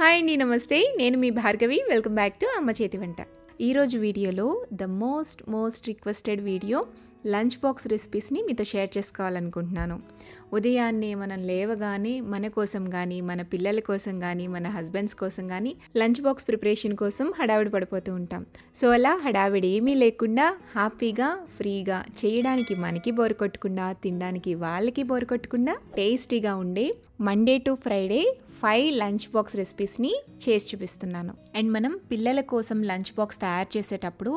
hi అండి నమస్తే నేను మీ భార్గవి వెల్కమ్ బ్యాక్ టు అమ్మ చేతి వంట ఈరోజు వీడియోలో the most most requested video lunch box రెసిపీస్ని మీతో షేర్ చేసుకోవాలనుకుంటున్నాను ఉదయాన్నే మనం లేవగానే మన కోసం కానీ మన పిల్లల కోసం కానీ మన హస్బెండ్స్ కోసం కానీ లంచ్ బాక్స్ ప్రిపరేషన్ కోసం హడావిడి పడిపోతూ ఉంటాం సో అలా హడావిడి ఏమీ లేకుండా హ్యాపీగా ఫ్రీగా చేయడానికి మనకి బోరు కొట్టకుండా తినడానికి వాళ్ళకి బోరు కొట్టకుండా టేస్టీగా ఉండే Monday to Friday five lunch box రెసిపీస్ని చేసి చూపిస్తున్నాను అండ్ మనం పిల్లల కోసం లంచ్ బాక్స్ తయారు చేసేటప్పుడు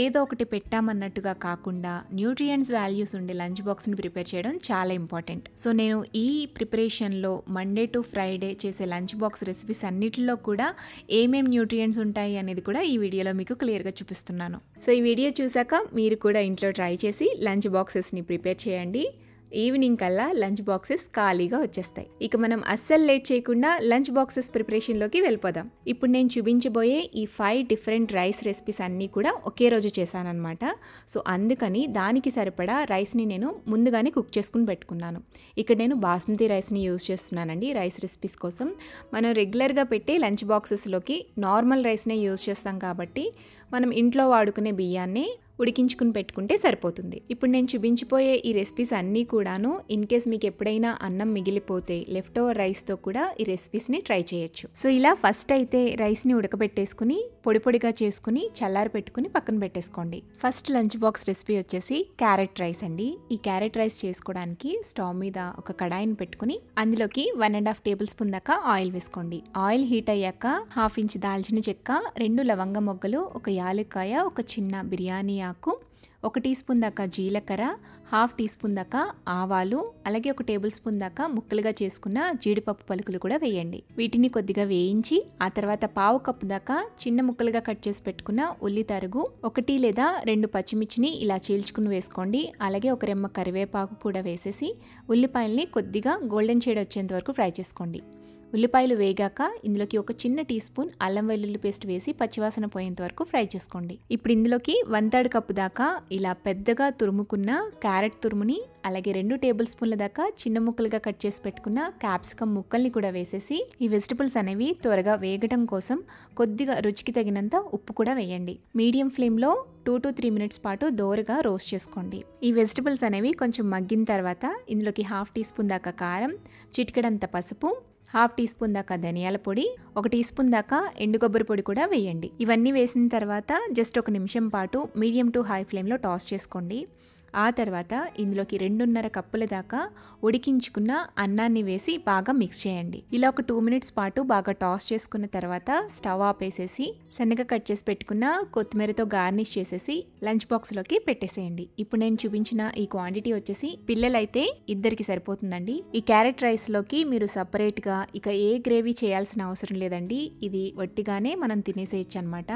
ఏదో ఒకటి పెట్టామన్నట్టుగా కాకుండా న్యూట్రియంట్స్ వాల్యూస్ ఉండే లంచ్ బాక్స్ని ప్రిపేర్ చేయడం చాలా ఇంపార్టెంట్ సో నేను ఈ ప్రిపరేషన్లో మండే టు ఫ్రైడే చేసే లంచ్ బాక్స్ రెసిపీస్ అన్నిటిలో కూడా ఏమేం న్యూట్రియంట్స్ ఉంటాయి అనేది కూడా ఈ వీడియోలో మీకు క్లియర్గా చూపిస్తున్నాను సో ఈ వీడియో చూసాక మీరు కూడా ఇంట్లో ట్రై చేసి లంచ్ బాక్సెస్ని ప్రిపేర్ చేయండి ఈవినింగ్ కల్లా లంచ్ బాక్సెస్ ఖాళీగా వచ్చేస్తాయి ఇక మనం అస్సలు లేట్ చేయకుండా లంచ్ బాక్సెస్ ప్రిపరేషన్లోకి వెళ్ళిపోదాం ఇప్పుడు నేను చూపించబోయే ఈ ఫైవ్ డిఫరెంట్ రైస్ రెసిపీస్ అన్నీ కూడా ఒకే రోజు చేశానన్నమాట సో అందుకని దానికి సరిపడా రైస్ని నేను ముందుగానే కుక్ చేసుకుని పెట్టుకున్నాను ఇక్కడ నేను బాస్మతి రైస్ని యూజ్ చేస్తున్నానండి రైస్ రెసిపీస్ కోసం మనం రెగ్యులర్గా పెట్టే లంచ్ బాక్సెస్లోకి నార్మల్ రైస్నే యూజ్ చేస్తాం కాబట్టి మనం ఇంట్లో వాడుకునే బియ్యాన్ని ఉడికించుకుని పెట్టుకుంటే సరిపోతుంది ఇప్పుడు నేను చూపించిపోయే ఈ రెసిపీస్ అన్నీ కూడాను ఇన్ కేస్ మీకు ఎప్పుడైనా అన్నం మిగిలిపోతే లెఫ్ట్ ఓవర్ రైస్తో కూడా ఈ రెసిపీస్ని ట్రై చేయొచ్చు సో ఇలా ఫస్ట్ అయితే రైస్ని ఉడకబెట్టేసుకుని పొడి పొడిగా చేసుకుని చల్లారి పెట్టుకుని పక్కన పెట్టేసుకోండి ఫస్ట్ లంచ్ బాక్స్ రెసిపీ వచ్చేసి క్యారెట్ రైస్ అండి ఈ క్యారెట్ రైస్ చేసుకోవడానికి స్టవ్ మీద ఒక కడాయిని పెట్టుకుని అందులోకి one and half tablespoon దాకా ఆయిల్ వేసుకోండి ఆయిల్ హీట్ అయ్యాక హాఫ్ ఇంచ్ దాల్చిన చెక్క రెండు లవంగ మొగ్గలు ఒక యాలక్కాయ ఒక చిన్న బిర్యానీ నాకు ఒక టీ స్పూన్ దాకా జీలకర్ర హాఫ్ టీ స్పూన్ దాకా ఆవాలు అలాగే ఒక టేబుల్ స్పూన్ దాకా ముక్కలుగా చేసుకున్న జీడిపప్పు పలుకులు కూడా వేయండి వీటిని కొద్దిగా వేయించి ఆ తర్వాత పావు కప్పు దాకా చిన్న ముక్కలుగా కట్ చేసి పెట్టుకున్న ఉల్లి తరుగు ఒకటి లేదా రెండు పచ్చిమిర్చిని ఇలా చీల్చుకుని వేసుకోండి అలాగే ఒక రెమ్మ కరివేపాకు కూడా వేసేసి ఉల్లిపాయల్ని కొద్దిగా గోల్డెన్ షేడ్ వచ్చేంత వరకు ఫ్రై చేసుకోండి ఉల్లిపాయలు వేగాక ఇందులోకి ఒక చిన్న టీ స్పూన్ అల్లం వెల్లుల్లి పేస్ట్ వేసి పచ్చివాసన పోయేంత వరకు ఫ్రై చేసుకోండి ఇప్పుడు ఇందులోకి వన్ థర్డ్ కప్పు దాకా ఇలా పెద్దగా తురుముకున్న క్యారెట్ తురుముని అలాగే రెండు టేబుల్ స్పూన్ల దాకా చిన్న ముక్కలుగా కట్ చేసి పెట్టుకున్న క్యాప్సికమ్ ముక్కల్ని కూడా వేసేసి ఈ వెజిటబుల్స్ అనేవి త్వరగా వేగటం కోసం కొద్దిగా రుచికి తగినంత ఉప్పు కూడా వేయండి మీడియం ఫ్లేమ్లో టూ టు త్రీ మినిట్స్ పాటు దోరగా రోస్ట్ చేసుకోండి ఈ వెజిటబుల్స్ అనేవి కొంచెం మగ్గిన తర్వాత ఇందులోకి హాఫ్ టీ స్పూన్ దాకా కారం చిటికడంత పసుపు హాఫ్ టీ స్పూన్ దాకా ధనియాల పొడి ఒక టీ స్పూన్ దాకా ఎండు కొబ్బరి పొడి కూడా వేయండి ఇవన్నీ వేసిన తర్వాత జస్ట్ ఒక నిమిషం పాటు మీడియం టు హై ఫ్లేమ్లో టాస్ చేసుకోండి ఆ తర్వాత ఇందులోకి రెండున్నర కప్పుల దాకా ఉడికించుకున్న అన్నాన్ని వేసి బాగా మిక్స్ చేయండి ఇలా ఒక టూ మినిట్స్ పాటు బాగా టాస్ చేసుకున్న తర్వాత స్టవ్ ఆపేసేసి సన్నగా కట్ చేసి పెట్టుకున్న కొత్తిమీరతో గార్నిష్ చేసేసి లంచ్ బాక్స్లోకి పెట్టేసేయండి ఇప్పుడు నేను చూపించిన ఈ క్వాంటిటీ వచ్చేసి పిల్లలైతే ఇద్దరికి సరిపోతుందండి ఈ క్యారెట్ రైస్లోకి మీరు సపరేట్గా ఇక ఏ గ్రేవీ చేయాల్సిన అవసరం లేదండి ఇది వట్టిగానే మనం తినేసేయచ్చు అనమాట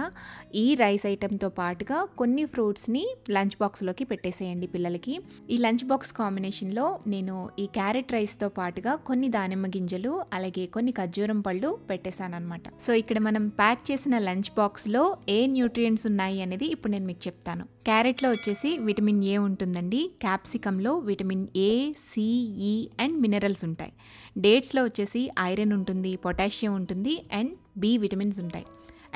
ఈ రైస్ ఐటెంతో పాటుగా కొన్ని ఫ్రూట్స్ని లంచ్ బాక్స్లోకి పెట్టేసేయండి అండి పిల్లలకి ఈ లంచ్ బాక్స్ కాంబినేషన్లో నేను ఈ క్యారెట్ రైస్తో పాటుగా కొన్ని దానిమ్మ గింజలు అలాగే కొన్ని ఖర్జూరం పళ్ళు పెట్టేశాను అనమాట సో ఇక్కడ మనం ప్యాక్ చేసిన లంచ్ బాక్స్లో ఏ న్యూట్రియంట్స్ ఉన్నాయి అనేది ఇప్పుడు నేను మీకు చెప్తాను క్యారెట్లో వచ్చేసి విటమిన్ ఏ ఉంటుందండి క్యాప్సికంలో vitamin A C E and minerals ఉంటాయి డేట్స్లో వచ్చేసి ఐరన్ ఉంటుంది పొటాషియం ఉంటుంది అండ్ బి విటమిన్స్ ఉంటాయి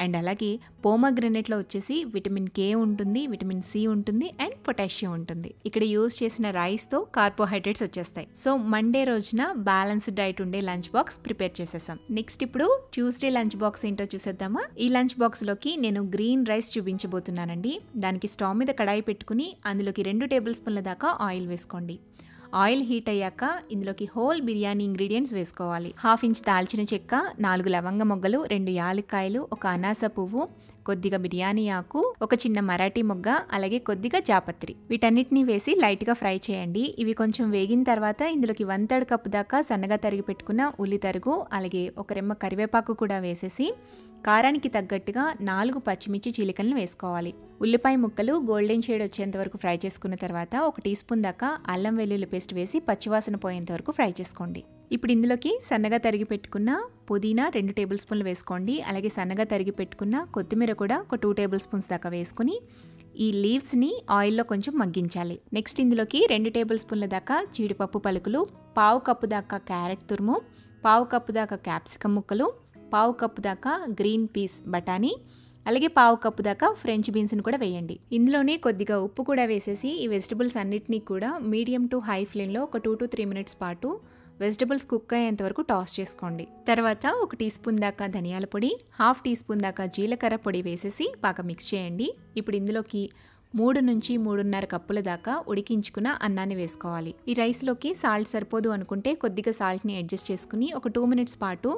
అండ్ అలాగే పోమగ్రెనేట్లో వచ్చేసి విటమిన్ కే ఉంటుంది విటమిన్ సి ఉంటుంది అండ్ పొటాషియం ఉంటుంది ఇక్కడ యూజ్ చేసిన రైస్తో కార్బోహైడ్రేట్స్ వచ్చేస్తాయి సో మండే రోజున బ్యాలెన్స్డ్ డైట్ ఉండే లంచ్ బాక్స్ ప్రిపేర్ చేసేసాం నెక్స్ట్ ఇప్పుడు ట్యూస్డే లంచ్ బాక్స్ ఏంటో చూసేద్దామా ఈ లంచ్ బాక్స్లోకి నేను గ్రీన్ రైస్ చూపించబోతున్నానండి దానికి స్టవ్ మీద కడాయి పెట్టుకుని అందులోకి రెండు టేబుల్ స్పూన్ల దాకా ఆయిల్ వేసుకోండి ఆయిల్ హీట్ అయ్యాక ఇందులోకి హోల్ బిర్యానీ ఇంగ్రీడియంట్స్ వేసుకోవాలి హాఫ్ ఇంచ్ దాల్చిన చెక్క నాలుగు లవంగ మొగ్గలు రెండు యాలక్కాయలు ఒక అనాస పువ్వు కొద్దిగా బిర్యానీ ఆకు ఒక చిన్న మరాఠీ మొగ్గ అలాగే కొద్దిగా జాపత్రి వీటన్నిటిని వేసి లైట్గా ఫ్రై చేయండి ఇవి కొంచెం వేగిన తర్వాత ఇందులోకి వన్ థర్డ్ కప్ దాకా సన్నగా తరిగి పెట్టుకున్న ఉల్లి తరుగు అలాగే ఒక రెమ్మ కరివేపాకు కూడా వేసేసి కారానికి తగ్గట్టుగా నాలుగు పచ్చిమిర్చి చీలికలను వేసుకోవాలి ఉల్లిపాయ ముక్కలు గోల్డెన్ షేడ్ వచ్చేంత వరకు ఫ్రై చేసుకున్న తర్వాత ఒక టీ స్పూన్ దాకా అల్లం వెల్లుల్లి పేస్ట్ వేసి పచ్చివాసన పోయేంత వరకు ఫ్రై చేసుకోండి ఇప్పుడు ఇందులోకి సన్నగా తరిగి పెట్టుకున్న పుదీనా రెండు టేబుల్ స్పూన్లు వేసుకోండి అలాగే సన్నగా తరిగి పెట్టుకున్న కొత్తిమీర కూడా ఒక టూ టేబుల్ స్పూన్స్ దాకా వేసుకుని ఈ లీవ్స్ని ఆయిల్లో కొంచెం మగ్గించాలి నెక్స్ట్ ఇందులోకి రెండు టేబుల్ స్పూన్ల దాకా జీడిపప్పు పలుకులు పావు కప్పు దాకా క్యారెట్ తురుము పావు కప్పు దాకా క్యాప్సికం ముక్కలు పావు కప్పు దాకా గ్రీన్ పీస్ బఠానీ అలాగే పావు కప్పు దాకా ఫ్రెంచ్ బీన్స్ని కూడా వేయండి ఇందులోనే కొద్దిగా ఉప్పు కూడా వేసేసి ఈ వెజిటబుల్స్ అన్నిటినీ కూడా మీడియం టు హై ఫ్లేమ్లో ఒక టూ టు త్రీ మినిట్స్ పాటు వెజిటబుల్స్ కుక్ అయ్యేంత వరకు టాస్ చేసుకోండి తర్వాత ఒక టీ స్పూన్ దాకా ధనియాల పొడి హాఫ్ టీ స్పూన్ దాకా జీలకర్ర పొడి వేసేసి బాగా మిక్స్ చేయండి ఇప్పుడు ఇందులోకి మూడు నుంచి మూడున్నర కప్పుల దాకా ఉడికించుకున్న అన్నాన్ని వేసుకోవాలి ఈ రైస్లోకి సాల్ట్ సరిపోదు అనుకుంటే కొద్దిగా సాల్ట్ని అడ్జస్ట్ చేసుకుని ఒక టూ మినిట్స్ పాటు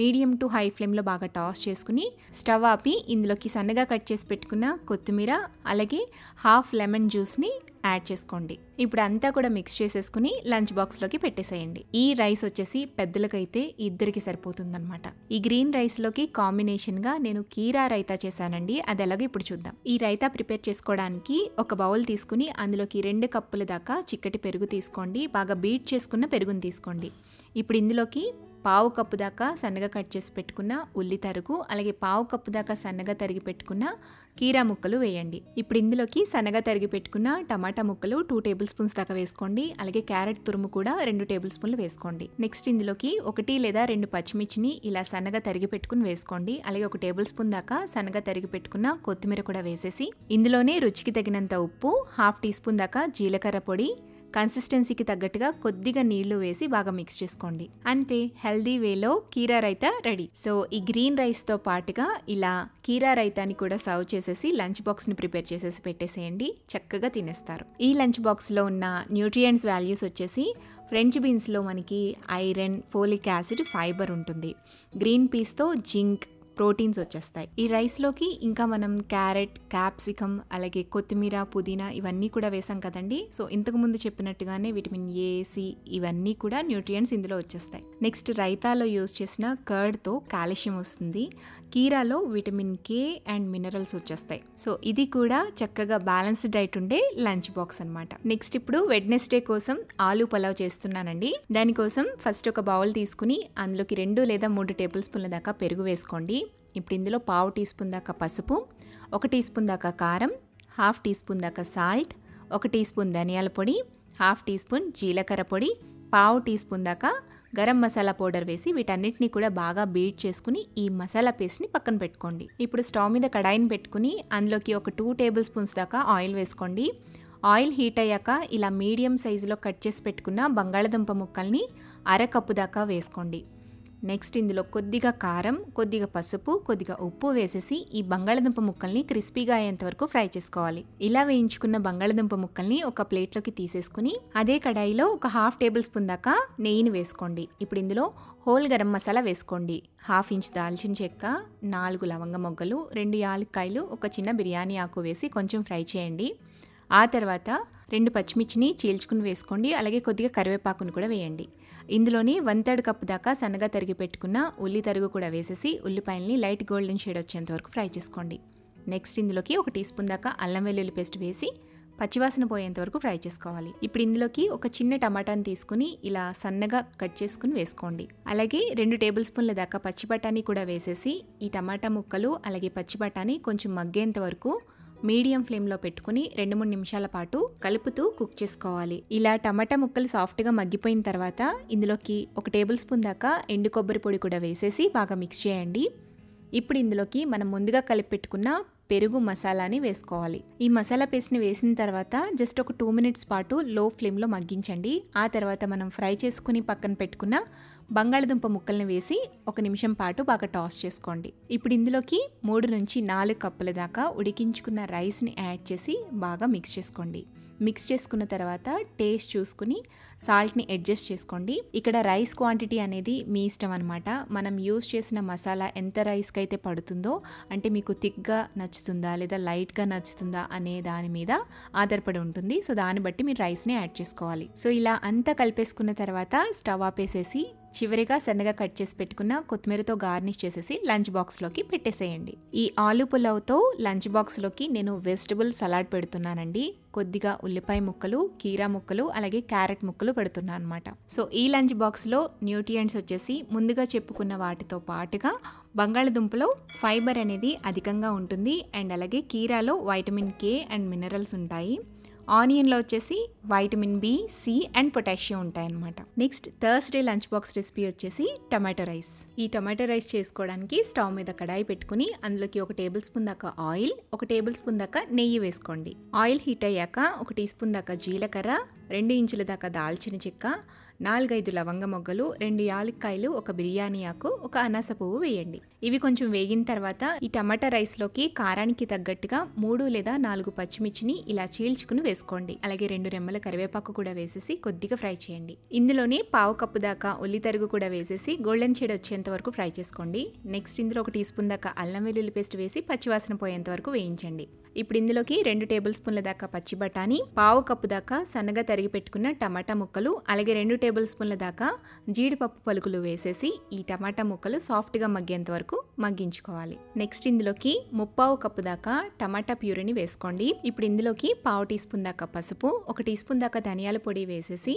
మీడియం టు హై ఫ్లేమ్లో బాగా టాస్ చేసుకుని స్టవ్ ఆపి ఇందులోకి సన్నగా కట్ చేసి పెట్టుకున్న కొత్తిమీర అలాగే హాఫ్ లెమన్ జ్యూస్ని యాడ్ చేసుకోండి ఇప్పుడు అంతా కూడా మిక్స్ చేసేసుకుని లంచ్ బాక్స్లోకి పెట్టేసేయండి ఈ రైస్ వచ్చేసి పెద్దలకైతే ఇద్దరికి సరిపోతుందనమాట ఈ గ్రీన్ రైస్లోకి కాంబినేషన్గా నేను కీరా రైతా చేశానండి అది ఎలాగో ఇప్పుడు చూద్దాం ఈ రైతా ప్రిపేర్ చేసుకోవడానికి ఒక బౌల్ తీసుకుని అందులోకి రెండు కప్పుల దాకా చిక్కటి పెరుగు తీసుకోండి బాగా బీట్ చేసుకున్న పెరుగుని తీసుకోండి ఇప్పుడు ఇందులోకి పావు కప్పు దాకా సన్నగా కట్ చేసి పెట్టుకున్న ఉల్లి తరుగు అలాగే పావు కప్పు దాకా సన్నగా తరిగి పెట్టుకున్న కీరా ముక్కలు వేయండి ఇప్పుడు ఇందులోకి సన్నగా తరిగి పెట్టుకున్న టమాటా ముక్కలు టూ టేబుల్ స్పూన్స్ దాకా వేసుకోండి అలాగే క్యారెట్ తురుము కూడా రెండు టేబుల్ స్పూన్లు వేసుకోండి నెక్స్ట్ ఇందులోకి ఒకటి లేదా రెండు పచ్చిమిర్చిని ఇలా సన్నగా తరిగి పెట్టుకుని వేసుకోండి అలాగే ఒక టేబుల్ స్పూన్ దాకా సన్నగా తరిగి పెట్టుకున్న కొత్తిమీర కూడా వేసేసి ఇందులోనే రుచికి తగినంత ఉప్పు హాఫ్ టీ స్పూన్ దాకా జీలకర్ర పొడి కన్సిస్టెన్సీకి తగ్గట్టుగా కొద్దిగా నీళ్లు వేసి బాగా మిక్స్ చేసుకోండి అంతే హెల్దీ వేలో కీరా రైతా రెడీ సో ఈ గ్రీన్ రైస్తో పాటుగా ఇలా కీరా రైతాని కూడా సర్వ్ చేసేసి లంచ్ బాక్స్ని ప్రిపేర్ చేసేసి పెట్టేసేయండి చక్కగా తినేస్తారు ఈ లంచ్ బాక్స్లో ఉన్న న్యూట్రియంట్స్ వాల్యూస్ వచ్చేసి ఫ్రెంచ్ బీన్స్లో మనకి ఐరన్ ఫోలిక్ యాసిడ్ ఫైబర్ ఉంటుంది గ్రీన్ పీస్తో జింక్ ప్రోటీన్స్ వచ్చేస్తాయి ఈ రైస్లోకి ఇంకా మనం క్యారెట్ క్యాప్సికమ్ అలాగే కొత్తిమీర పుదీనా ఇవన్నీ కూడా వేసాం కదండి సో ఇంతకుముందు చెప్పినట్టుగానే విటమిన్ ఏసి ఇవన్నీ కూడా న్యూట్రియంట్స్ ఇందులో వచ్చేస్తాయి నెక్స్ట్ రైతాలో యూజ్ చేసిన కర్డ్తో కాల్షియం వస్తుంది కీరాలో విటమిన్ కే అండ్ మినరల్స్ వచ్చేస్తాయి సో ఇది కూడా చక్కగా బ్యాలెన్స్డ్ డైట్ ఉండే లంచ్ బాక్స్ అనమాట నెక్స్ట్ ఇప్పుడు వెడ్నెస్డే కోసం ఆలు పలావ్ చేస్తున్నానండి దానికోసం ఫస్ట్ ఒక బౌల్ తీసుకుని అందులోకి రెండు లేదా మూడు టేబుల్ స్పూన్ల దాకా పెరుగు వేసుకోండి ఇప్పుడు ఇందులో పావు టీ స్పూన్ దాకా పసుపు ఒక టీ స్పూన్ దాకా కారం హాఫ్ టీ స్పూన్ దాకా సాల్ట్ ఒక టీ స్పూన్ ధనియాల పొడి హాఫ్ టీ స్పూన్ జీలకర్ర పొడి పావు టీ స్పూన్ దాకా గరం మసాలా పౌడర్ వేసి వీటన్నిటిని కూడా బాగా బీట్ చేసుకుని ఈ మసాలా పేస్ట్ని పక్కన పెట్టుకోండి ఇప్పుడు స్టవ్ మీద కడాయిని పెట్టుకుని అందులోకి ఒక టూ టేబుల్ స్పూన్స్ దాకా ఆయిల్ వేసుకోండి ఆయిల్ హీట్ అయ్యాక ఇలా మీడియం సైజులో కట్ చేసి పెట్టుకున్న బంగాళదుంప ముక్కల్ని అరకప్పు దాకా వేసుకోండి నెక్స్ట్ ఇందులో కొద్దిగా కారం కొద్దిగా పసుపు కొద్దిగా ఉప్పు వేసేసి ఈ బంగాళదుంప ముక్కల్ని క్రిస్పీగా అయ్యేంత వరకు ఫ్రై చేసుకోవాలి ఇలా వేయించుకున్న బంగాళదుంప ముక్కల్ని ఒక ప్లేట్లోకి తీసేసుకుని అదే కడాయిలో ఒక హాఫ్ టేబుల్ స్పూన్ దాకా నెయ్యిని వేసుకోండి ఇప్పుడు ఇందులో హోల్ గరం మసాలా వేసుకోండి హాఫ్ ఇంచ్ దాల్చిన చెక్క నాలుగు లవంగ మొగ్గలు రెండు యాలక్కాయలు ఒక చిన్న బిర్యానీ ఆకు వేసి కొంచెం ఫ్రై చేయండి ఆ తర్వాత రెండు పచ్చిమిర్చిని చీల్చుకుని వేసుకోండి అలాగే కొద్దిగా కరివేపాకును కూడా వేయండి ఇందులోని వన్ థర్డ్ కప్ దాకా సన్నగా తరిగి పెట్టుకున్న ఉల్లి తరుగు కూడా వేసేసి ఉల్లిపాయల్ని లైట్ గోల్డెన్ షేడ్ వచ్చేంత వరకు ఫ్రై చేసుకోండి నెక్స్ట్ ఇందులోకి ఒక టీ స్పూన్ దాకా అల్లం వెల్లుల్లి పేస్ట్ వేసి పచ్చివాసన పోయేంత వరకు ఫ్రై చేసుకోవాలి ఇప్పుడు ఇందులోకి ఒక చిన్న టమాటాని తీసుకుని ఇలా సన్నగా కట్ చేసుకుని వేసుకోండి అలాగే రెండు టేబుల్ స్పూన్ల దాకా పచ్చి బఠానీ కూడా వేసేసి ఈ టమాటా ముక్కలు అలాగే పచ్చి బఠానీ కొంచెం మగ్గేంత వరకు మీడియం ఫ్లేమ్లో పెట్టుకుని రెండు మూడు నిమిషాల పాటు కలుపుతూ కుక్ చేసుకోవాలి ఇలా టమాటా ముక్కలు సాఫ్ట్గా మగ్గిపోయిన తర్వాత ఇందులోకి ఒక టేబుల్ స్పూన్ దాకా ఎండు కొబ్బరి పొడి కూడా వేసేసి బాగా మిక్స్ చేయండి ఇప్పుడు ఇందులోకి మనం ముందుగా కలిపి పెట్టుకున్న పెరుగు మసాలాని వేసుకోవాలి ఈ మసాలా పేస్ట్ని వేసిన తర్వాత జస్ట్ ఒక టూ మినిట్స్ పాటు లో ఫ్లేమ్లో మగ్గించండి ఆ తర్వాత మనం ఫ్రై చేసుకుని పక్కన పెట్టుకున్న బంగాళదుంప ముక్కల్ని వేసి ఒక నిమిషం పాటు బాగా టాస్ చేసుకోండి ఇప్పుడు ఇందులోకి మూడు నుంచి నాలుగు కప్పుల దాకా ఉడికించుకున్న రైస్ని యాడ్ చేసి బాగా మిక్స్ చేసుకోండి మిక్స్ చేసుకున్న తర్వాత టేస్ట్ చూసుకుని సాల్ట్ని అడ్జస్ట్ చేసుకోండి ఇక్కడ రైస్ క్వాంటిటీ అనేది మీ ఇష్టం అనమాట మనం యూస్ చేసిన మసాలా ఎంత రైస్కి అయితే పడుతుందో అంటే మీకు థిక్గా నచ్చుతుందా లేదా లైట్గా నచ్చుతుందా అనే దాని మీద ఆధారపడి ఉంటుంది సో దాన్ని బట్టి మీరు రైస్ని యాడ్ చేసుకోవాలి సో ఇలా అంతా కలిపేసుకున్న తర్వాత స్టవ్ ఆపేసేసి చివరిగా సన్నగా కట్ చేసి పెట్టుకున్న కొత్తిమీరతో గార్నిష్ చేసేసి లంచ్ బాక్స్లోకి పెట్టేసేయండి ఈ ఆలు పులావ్తో లంచ్ బాక్స్లోకి నేను వెజిటబుల్ సలాడ్ పెడుతున్నానండి కొద్దిగా ఉల్లిపాయ ముక్కలు కీరా ముక్కలు అలాగే క్యారెట్ ముక్కలు పెడుతున్నాను అనమాట సో ఈ లంచ్ బాక్స్లో న్యూట్రియంట్స్ వచ్చేసి ముందుగా చెప్పుకున్న వాటితో పాటుగా బంగాళదుంపలో ఫైబర్ అనేది అధికంగా ఉంటుంది అండ్ అలాగే కీరాలో వైటమిన్ కే అండ్ మినరల్స్ ఉంటాయి ఆనియన్లో వచ్చేసి vitamin B C and potassium ఉంటాయన్నమాట next Thursday lunch box recipe వచ్చేసి టమాటో రైస్ ఈ టమాటో రైస్ చేసుకోవడానికి స్టవ్ మీద కడాయి పెట్టుకుని అందులోకి ఒక టేబుల్ స్పూన్ దాకా ఆయిల్ ఒక టేబుల్ స్పూన్ దాకా నెయ్యి వేసుకోండి ఆయిల్ హీట్ అయ్యాక ఒక టీ స్పూన్ దాకా జీలకర్ర రెండు ఇంచుల దాకా దాల్చిన చెక్క నాలుగైదు లవంగ మొగ్గలు రెండు యాలక్కాయలు ఒక బిర్యానీ ఆకు ఒక అనాస పువ్వు వేయండి ఇవి కొంచెం వేగిన తర్వాత ఈ టమాటా రైస్లోకి కారానికి తగ్గట్టుగా మూడు లేదా నాలుగు పచ్చిమిర్చిని ఇలా చీల్చుకుని వేసుకోండి అలాగే రెండు రెమ్మల కరివేపాకు కూడా వేసేసి కొద్దిగా ఫ్రై చేయండి ఇందులోనే పావు కప్పు దాకా ఉల్లి తరుగు కూడా వేసేసి గోల్డెన్ షేడ్ వచ్చేంత వరకు ఫ్రై చేసుకోండి నెక్స్ట్ ఇందులో ఒక టీ స్పూన్ దాకా అల్లం వెల్లుల్లి పేస్ట్ వేసి పచ్చివాసన పోయేంత వరకు వేయించండి ఇప్పుడు ఇందులోకి రెండు టేబుల్ స్పూన్ల దాకా పచ్చి బఠానీ పావు కప్పు దాకా సన్నగా తరిగి పెట్టుకున్న టమాటా ముక్కలు అలాగే రెండు టేబుల్ టేబుల్ స్పూన్ల దాకా జీడిపప్పు పలుకులు వేసేసి ఈ టమాటా ముక్కలు సాఫ్ట్గా మగ్గేంత వరకు మగ్గించుకోవాలి నెక్స్ట్ ఇందులోకి ముప్పావు కప్పు దాకా టమాటా ప్యూరీని వేసుకోండి ఇప్పుడు ఇందులోకి పావు టీ స్పూన్ దాకా పసుపు ఒక టీ స్పూన్ దాకా ధనియాల పొడి వేసేసి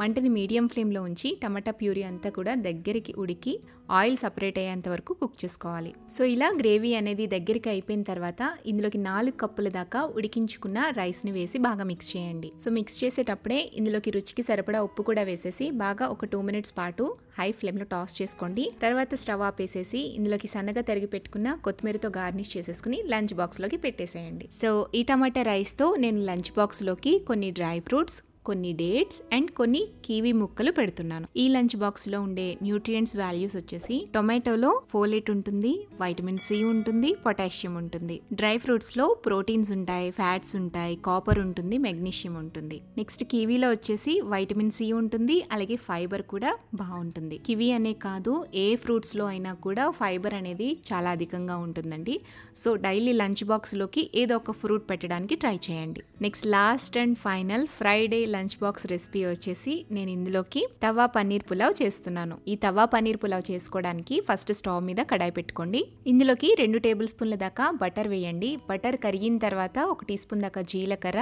మంటని మీడియం ఫ్లేమ్లో ఉంచి టమాటా ప్యూరీ అంతా కూడా దగ్గరికి ఉడికి ఆయిల్ సపరేట్ అయ్యేంత వరకు కుక్ చేసుకోవాలి సో ఇలా గ్రేవీ అనేది దగ్గరికి అయిపోయిన తర్వాత ఇందులోకి నాలుగు కప్పుల దాకా ఉడికించుకున్న రైస్ని వేసి బాగా మిక్స్ చేయండి సో మిక్స్ చేసేటప్పుడే ఇందులోకి రుచికి సరిపడా ఉప్పు కూడా వేసేసి బాగా ఒక టూ మినిట్స్ పాటు హై ఫ్లేమ్లో టాస్ చేసుకోండి తర్వాత స్టవ్ ఆపేసేసి ఇందులోకి సన్నగా తరిగి పెట్టుకున్న కొత్తిమీరతో గార్నిష్ చేసేసుకుని లంచ్ బాక్స్లోకి పెట్టేసేయండి సో ఈ టమాటా రైస్తో నేను లంచ్ బాక్స్లోకి కొన్ని డ్రై ఫ్రూట్స్ కొన్ని డేట్స్ అండ్ కొన్ని కీవీ ముక్కలు పెడుతున్నాను ఈ లంచ్ బాక్స్లో ఉండే న్యూట్రియంట్స్ వాల్యూస్ వచ్చేసి టొమాటోలో ఫోలేట్ ఉంటుంది వైటమిన్ సి ఉంటుంది పొటాషియం ఉంటుంది డ్రై ఫ్రూట్స్లో ప్రోటీన్స్ ఉంటాయి ఫ్యాట్స్ ఉంటాయి కాపర్ ఉంటుంది మెగ్నీషియం ఉంటుంది నెక్స్ట్ కివీలో వచ్చేసి వైటమిన్ సి ఉంటుంది అలాగే ఫైబర్ కూడా బాగుంటుంది కివీ అనే కాదు ఏ ఫ్రూట్స్లో అయినా కూడా ఫైబర్ అనేది చాలా అధికంగా ఉంటుందండి సో డైలీ లంచ్ బాక్స్లోకి ఏదో ఒక ఫ్రూట్ పెట్టడానికి ట్రై చేయండి next last and final Friday lunch lunch box recipe వచ్చేసి నేను ఇందులోకి తవా పన్నీర్ పులావ్ చేస్తున్నాను ఈ తవా పన్నీర్ పులావ్ చేసుకోవడానికి ఫస్ట్ స్టవ్ మీద కడాయి పెట్టుకోండి ఇందులోకి రెండు టేబుల్ స్పూన్ల దాకా బటర్ వేయండి బటర్ కరిగిన తర్వాత ఒక టీ స్పూన్ దాకా జీలకర్ర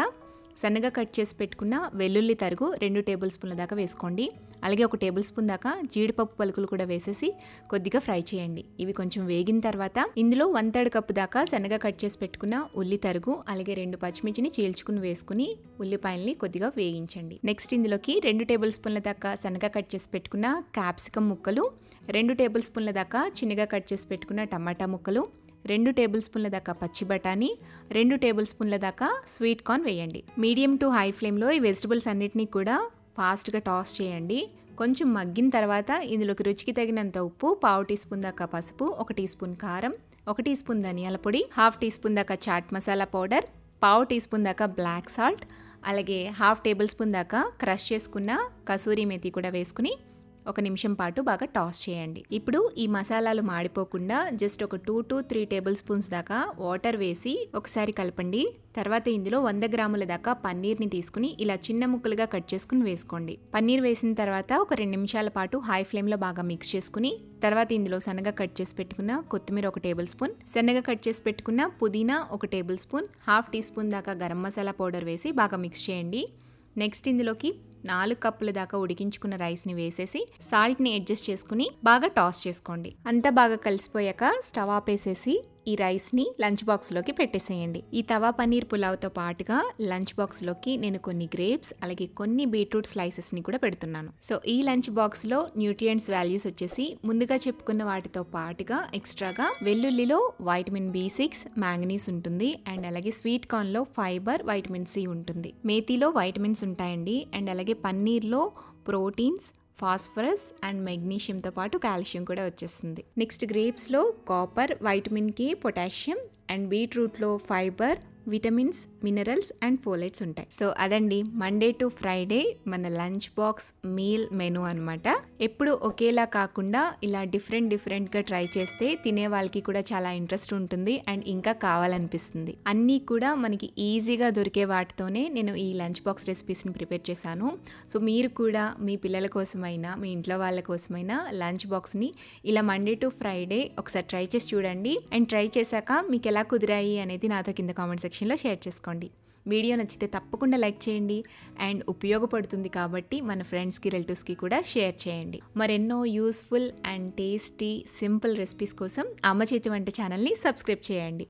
సన్నగా కట్ చేసి పెట్టుకున్న వెల్లుల్లి తరుగు రెండు టేబుల్ స్పూన్ల దాకా వేసుకోండి అలాగే ఒక టేబుల్ స్పూన్ దాకా జీడిపప్పు పలుకులు కూడా వేసేసి కొద్దిగా ఫ్రై చేయండి ఇవి కొంచెం వేగిన తర్వాత ఇందులో వన్ థర్డ్ కప్పు దాకా సన్నగా కట్ చేసి పెట్టుకున్న ఉల్లి తరుగు అలాగే రెండు పచ్చిమిర్చిని చీల్చుకుని వేసుకుని ఉల్లిపాయల్ని కొద్దిగా వేగించండి నెక్స్ట్ ఇందులోకి రెండు టేబుల్ స్పూన్ల దాకా సన్నగా కట్ చేసి పెట్టుకున్న క్యాప్సికమ్ ముక్కలు రెండు టేబుల్ స్పూన్ల దాకా చిన్నగా కట్ చేసి పెట్టుకున్న టమాటా ముక్కలు రెండు టేబుల్ స్పూన్ల దాకా పచ్చి బఠానీ రెండు టేబుల్ స్పూన్ల దాకా స్వీట్ కార్న్ వేయండి మీడియం టు హై ఫ్లేమ్లో ఈ వెజిటబుల్స్ అన్నిటినీ కూడా ఫాస్ట్గా టాస్ చేయండి కొంచెం మగ్గిన తర్వాత ఇందులోకి రుచికి తగినంత ఉప్పు పావు టీ స్పూన్ దాకా పసుపు ఒక టీ స్పూన్ కారం ఒక టీ స్పూన్ ధనియాల పొడి హాఫ్ టీ స్పూన్ దాకా చాట్ మసాలా పౌడర్ పావు టీ స్పూన్ దాకా బ్లాక్ సాల్ట్ అలాగే హాఫ్ టేబుల్ స్పూన్ దాకా క్రష్ చేసుకున్న కసూరి మేతి కూడా వేసుకుని ఒక నిమిషం పాటు బాగా టాస్ చేయండి ఇప్పుడు ఈ మసాలాలు మాడిపోకుండా జస్ట్ ఒక two to three tablespoons దాకా వాటర్ వేసి ఒకసారి కలపండి తర్వాత ఇందులో వంద గ్రాముల దాకా పన్నీర్ని తీసుకుని ఇలా చిన్న ముక్కలుగా కట్ చేసుకుని వేసుకోండి పన్నీర్ వేసిన తర్వాత ఒక రెండు నిమిషాల పాటు హై ఫ్లేమ్లో బాగా మిక్స్ చేసుకుని తర్వాత ఇందులో సన్నగా కట్ చేసి పెట్టుకున్న కొత్తిమీర ఒక టేబుల్ స్పూన్ సన్నగా కట్ చేసి పెట్టుకున్న పుదీనా ఒక tablespoon half teaspoon దాకా గరం మసాలా పౌడర్ వేసి బాగా మిక్స్ చేయండి నెక్స్ట్ ఇందులోకి నాలుగు కప్పుల దాకా ఉడికించుకున్న రైస్ని వేసేసి సాల్ట్ని అడ్జస్ట్ చేసుకుని బాగా టాస్ చేసుకోండి అంతా బాగా కలిసిపోయాక స్టవ్ ఆపేసేసి ఈ రైస్ని లంచ్ బాక్స్లోకి పెట్టేసేయండి ఈ తవా పన్నీర్ పులావ్తో పాటుగా లంచ్ బాక్స్లోకి నేను కొన్ని గ్రేప్స్ అలాగే కొన్ని బీట్రూట్ స్లైసెస్ని కూడా పెడుతున్నాను సో ఈ లంచ్ బాక్స్లో న్యూట్రియంట్స్ వాల్యూస్ వచ్చేసి ముందుగా చెప్పుకున్న వాటితో పాటుగా ఎక్స్ట్రాగా వెల్లుల్లిలో వైటమిన్ బి సిక్స్ మ్యాంగనీస్ ఉంటుంది అండ్ అలాగే స్వీట్ కార్న్లో ఫైబర్ వైటమిన్ సి ఉంటుంది మేతిలో వైటమిన్స్ ఉంటాయండి అండ్ అలాగే పన్నీర్లో ప్రోటీన్స్ ఫాస్ఫరస్ అండ్ మెగ్నీషియంతో పాటు కాల్షియం కూడా వచ్చేస్తుంది నెక్స్ట్ గ్రేప్స్లో copper vitamin K potassium and బీట్రూట్లో fibre vitamins minerals and folates ఉంటాయి సో అదండి మండే టు ఫ్రైడే మన లంచ్ బాక్స్ మీల్ మెనూ అనమాట ఎప్పుడు ఒకేలా కాకుండా ఇలా డిఫరెంట్ డిఫరెంట్గా ట్రై చేస్తే తినే వాళ్ళకి కూడా చాలా ఇంట్రెస్ట్ ఉంటుంది అండ్ ఇంకా కావాలనిపిస్తుంది అన్నీ కూడా మనకి ఈజీగా దొరికే వాటితోనే నేను ఈ లంచ్ బాక్స్ రెసిపీస్ని ప్రిపేర్ చేశాను సో మీరు కూడా మీ పిల్లల కోసమైనా మీ ఇంట్లో వాళ్ళ కోసమైనా లంచ్ బాక్స్ని ఇలా మండే టు ఫ్రైడే ఒకసారి ట్రై చేసి చూడండి అండ్ ట్రై చేశాక మీకు ఎలా కుదిరాయి అనేది నాతో కింద కామెంట్ సెక్షన్ సెక్షన్లో షేర్ చేసుకోండి వీడియో నచ్చితే తప్పకుండా లైక్ చేయండి అండ్ ఉపయోగపడుతుంది కాబట్టి మన ఫ్రెండ్స్కి రిలేటివ్స్కి కూడా షేర్ చేయండి మరెన్నో useful and tasty simple recipes కోసం అమ్మ చేతి వంట ఛానల్ని సబ్స్క్రైబ్ చేయండి